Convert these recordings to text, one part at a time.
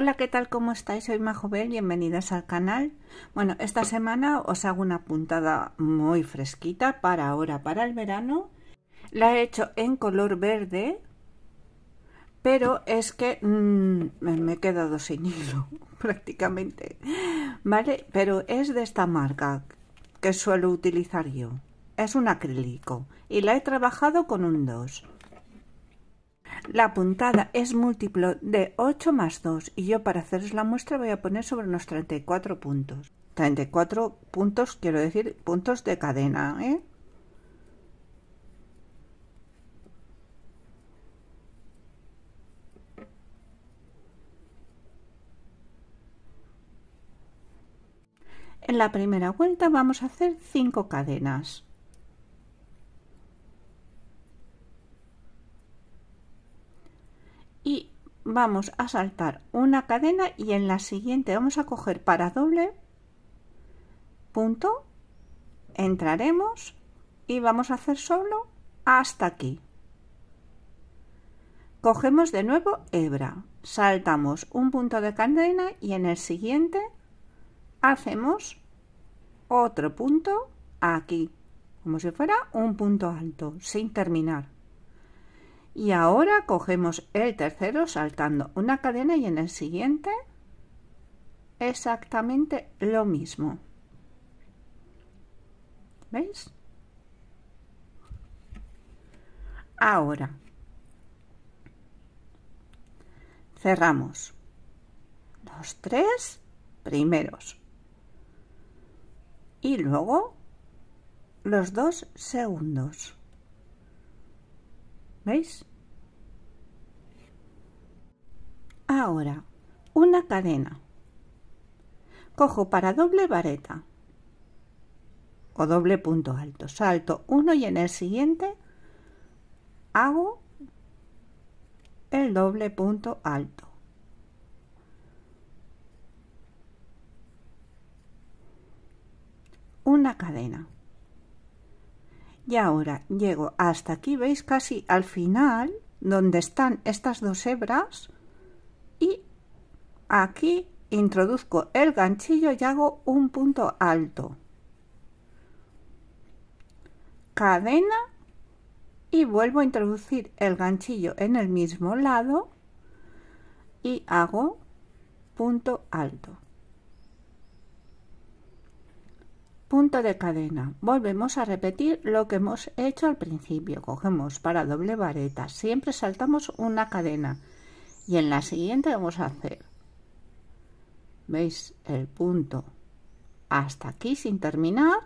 Hola, ¿qué tal? ¿Cómo estáis? Soy Majobel, bienvenidas al canal. Bueno, esta semana os hago una puntada muy fresquita para ahora, para el verano. La he hecho en color verde, pero es que mm, me he quedado sin hilo prácticamente, ¿vale? Pero es de esta marca que suelo utilizar yo. Es un acrílico y la he trabajado con un 2. La puntada es múltiplo de 8 más 2 y yo para haceros la muestra voy a poner sobre unos 34 puntos. 34 puntos quiero decir puntos de cadena, ¿eh? En la primera vuelta vamos a hacer 5 cadenas. vamos a saltar una cadena y en la siguiente vamos a coger para doble punto entraremos y vamos a hacer solo hasta aquí cogemos de nuevo hebra saltamos un punto de cadena y en el siguiente hacemos otro punto aquí como si fuera un punto alto sin terminar y ahora cogemos el tercero saltando una cadena y en el siguiente exactamente lo mismo. ¿Veis? Ahora cerramos los tres primeros y luego los dos segundos. ¿Veis? Ahora, una cadena. Cojo para doble vareta o doble punto alto. Salto uno y en el siguiente hago el doble punto alto. Una cadena. Y ahora llego hasta aquí, veis casi al final, donde están estas dos hebras, y aquí introduzco el ganchillo y hago un punto alto. Cadena y vuelvo a introducir el ganchillo en el mismo lado y hago punto alto. punto de cadena. Volvemos a repetir lo que hemos hecho al principio. Cogemos para doble vareta, siempre saltamos una cadena y en la siguiente vamos a hacer, veis, el punto hasta aquí sin terminar,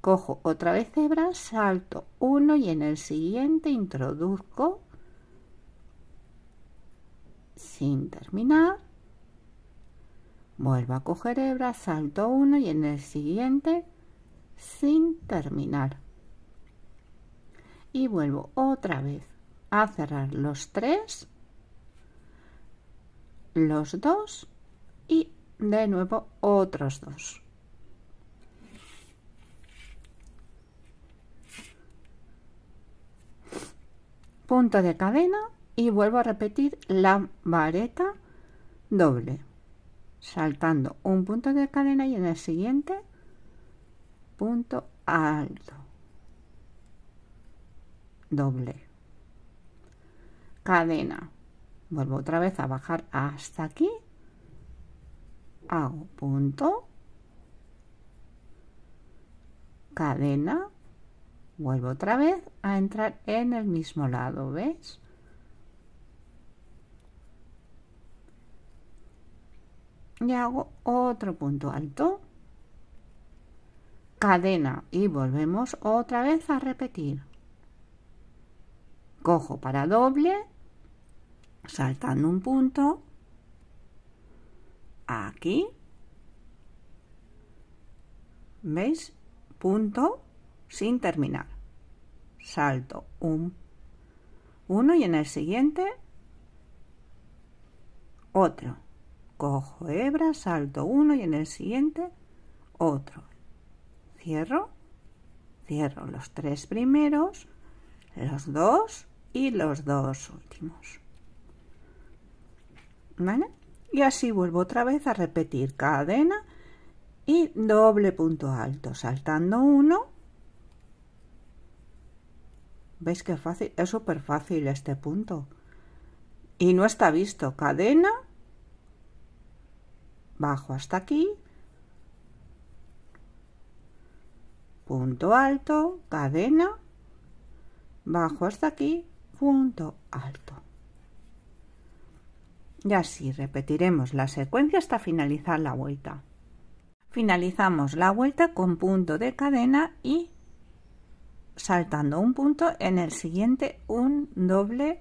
cojo otra vez hebra, salto uno y en el siguiente introduzco sin terminar Vuelvo a coger hebra, salto uno y en el siguiente sin terminar. Y vuelvo otra vez a cerrar los tres, los dos y de nuevo otros dos. Punto de cadena y vuelvo a repetir la vareta doble saltando un punto de cadena y en el siguiente punto alto doble cadena vuelvo otra vez a bajar hasta aquí hago punto cadena vuelvo otra vez a entrar en el mismo lado ves y hago otro punto alto cadena y volvemos otra vez a repetir cojo para doble saltando un punto aquí veis punto sin terminar salto un uno y en el siguiente otro cojo hebra, salto uno y en el siguiente otro. Cierro, cierro los tres primeros, los dos y los dos últimos. ¿Vale? Y así vuelvo otra vez a repetir cadena y doble punto alto, saltando uno. ¿Veis qué fácil? Es súper fácil este punto. Y no está visto. Cadena, bajo hasta aquí, punto alto, cadena, bajo hasta aquí, punto alto. Y así repetiremos la secuencia hasta finalizar la vuelta. Finalizamos la vuelta con punto de cadena y saltando un punto en el siguiente un doble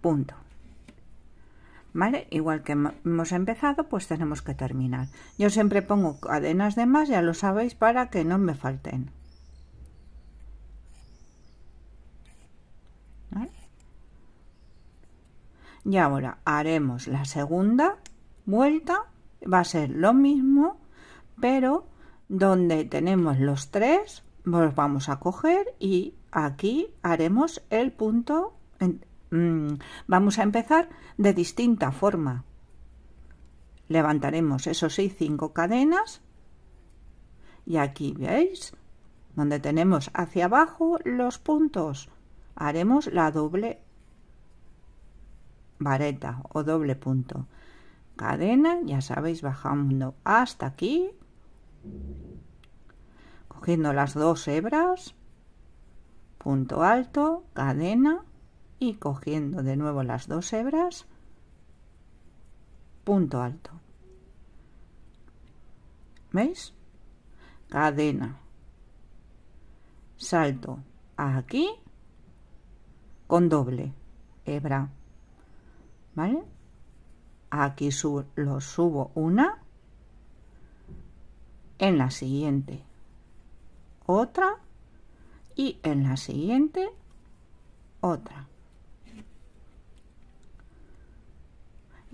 punto. Igual que hemos empezado, pues tenemos que terminar. Yo siempre pongo cadenas de más, ya lo sabéis, para que no me falten. Y ahora haremos la segunda vuelta, va a ser lo mismo, pero donde tenemos los tres, los vamos a coger y aquí haremos el punto Mm, vamos a empezar de distinta forma. Levantaremos, esos sí, cinco cadenas. Y aquí veis, donde tenemos hacia abajo los puntos, haremos la doble vareta o doble punto. Cadena, ya sabéis, bajando hasta aquí, cogiendo las dos hebras, punto alto, cadena, y cogiendo de nuevo las dos hebras, punto alto. ¿Veis? Cadena. Salto aquí con doble hebra. ¿Vale? Aquí lo subo una. En la siguiente otra. Y en la siguiente otra.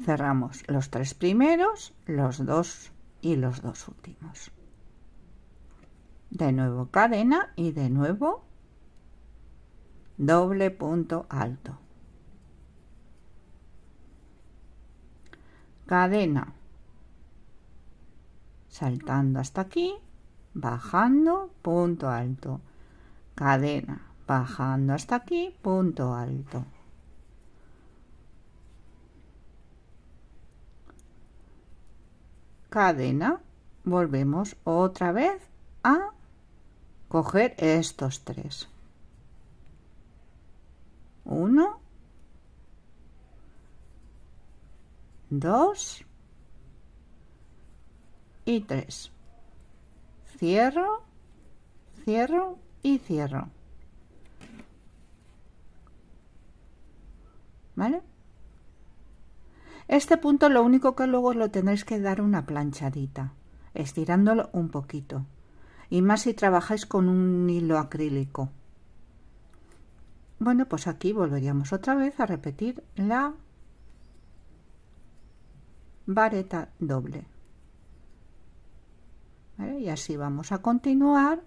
cerramos los tres primeros, los dos y los dos últimos. De nuevo cadena y de nuevo doble punto alto. Cadena. Saltando hasta aquí, bajando, punto alto. Cadena, bajando hasta aquí, punto alto. cadena, volvemos otra vez a coger estos tres. 1, 2 y 3. Cierro, cierro y cierro. ¿Vale? Este punto lo único que luego lo tendréis que dar una planchadita, estirándolo un poquito. Y más si trabajáis con un hilo acrílico. Bueno, pues aquí volveríamos otra vez a repetir la vareta doble. Y así vamos a continuar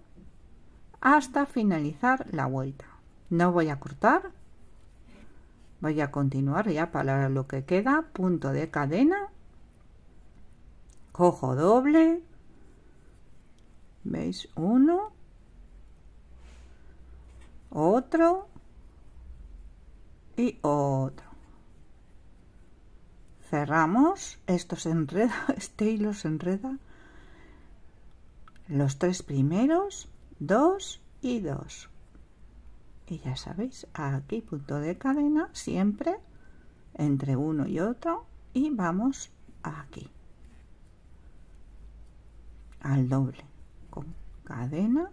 hasta finalizar la vuelta. No voy a cortar voy a continuar ya para lo que queda punto de cadena cojo doble veis uno otro y otro cerramos estos se enreda este hilo se enreda los tres primeros dos y dos y ya sabéis, aquí punto de cadena siempre entre uno y otro y vamos aquí al doble con cadena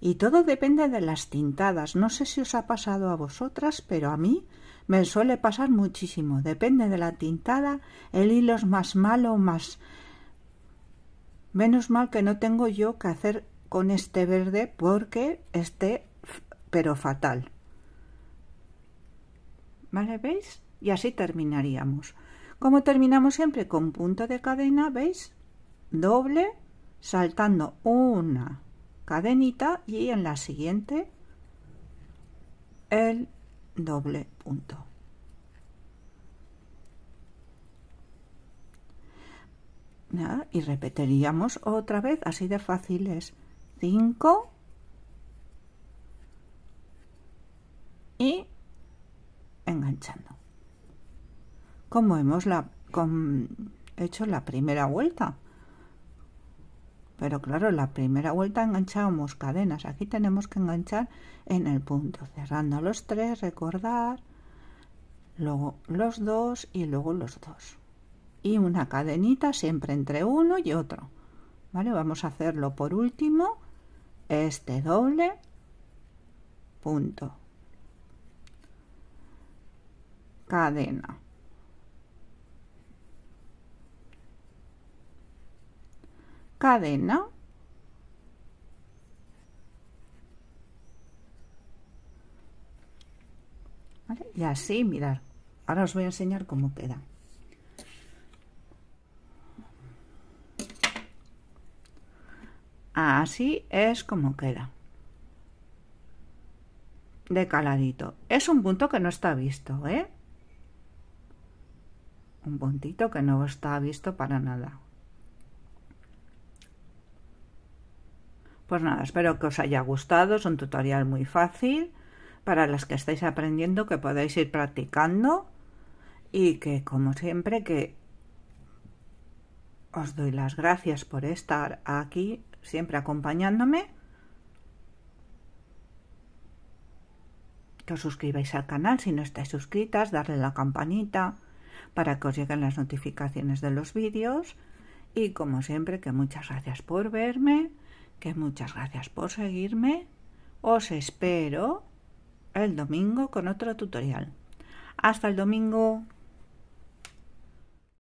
y todo depende de las tintadas no sé si os ha pasado a vosotras pero a mí me suele pasar muchísimo depende de la tintada el hilo es más malo más menos mal que no tengo yo que hacer con este verde porque este pero fatal. ¿Vale? ¿Veis? Y así terminaríamos. Como terminamos siempre con punto de cadena, ¿veis? Doble, saltando una cadenita y en la siguiente el doble punto. Y repetiríamos otra vez, así de fáciles. 5, y enganchando. Como hemos la, hecho la primera vuelta. Pero claro, la primera vuelta enganchamos cadenas. Aquí tenemos que enganchar en el punto, cerrando los tres, recordar, luego los dos y luego los dos. Y una cadenita siempre entre uno y otro. ¿Vale? Vamos a hacerlo por último, este doble punto cadena. Cadena. Y así, mirar. Ahora os voy a enseñar cómo queda. Así es como queda. De caladito. Es un punto que no está visto, ¿eh? un puntito que no está visto para nada. Pues nada, espero que os haya gustado, es un tutorial muy fácil para las que estáis aprendiendo, que podáis ir practicando y que como siempre que os doy las gracias por estar aquí siempre acompañándome, que os suscribáis al canal si no estáis suscritas, darle la campanita para que os lleguen las notificaciones de los vídeos. Y como siempre, que muchas gracias por verme, que muchas gracias por seguirme. Os espero el domingo con otro tutorial. Hasta el domingo.